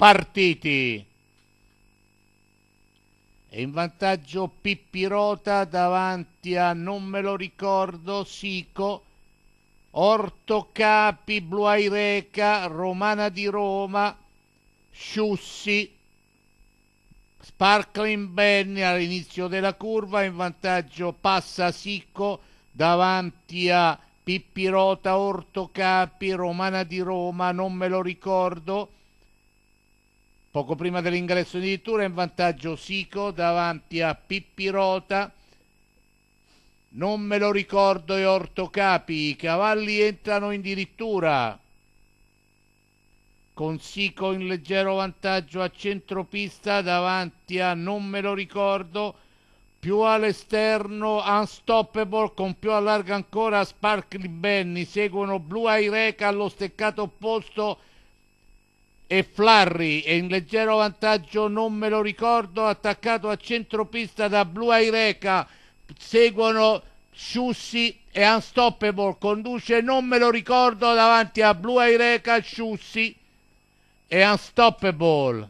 partiti. E in vantaggio Pippirota davanti a non me lo ricordo Sico, Ortocapi, Bluaireca, Romana di Roma, Sciussi, Sparkling Benny all'inizio della curva, in vantaggio passa Sicco davanti a Pippirota, Orto Capi, Romana di Roma, non me lo ricordo, Poco prima dell'ingresso in dirittura in vantaggio Sico davanti a Pippirota. Non me lo ricordo e Ortocapi. I cavalli entrano in dirittura. Con Sico in leggero vantaggio a centropista davanti a Non me lo ricordo. Più all'esterno Unstoppable con più allarga ancora Sparkling Benny. Seguono Blue Eye Rec allo steccato opposto e Flarri è in leggero vantaggio, non me lo ricordo, attaccato a centropista da Blue Aireca, seguono Sciussi e Unstoppable, conduce non me lo ricordo davanti a Blue Aireca, Sciussi e Unstoppable.